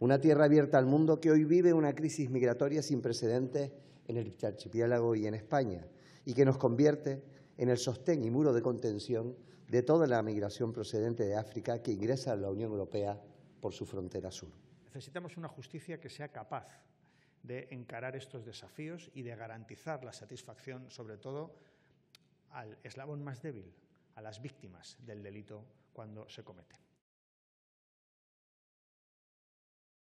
Una tierra abierta al mundo que hoy vive una crisis migratoria sin precedentes en el archipiélago y en España, y que nos convierte en el sostén y muro de contención de toda la migración procedente de África que ingresa a la Unión Europea por su frontera sur. Necesitamos una justicia que sea capaz de encarar estos desafíos y de garantizar la satisfacción, sobre todo, al eslabón más débil, a las víctimas del delito cuando se comete.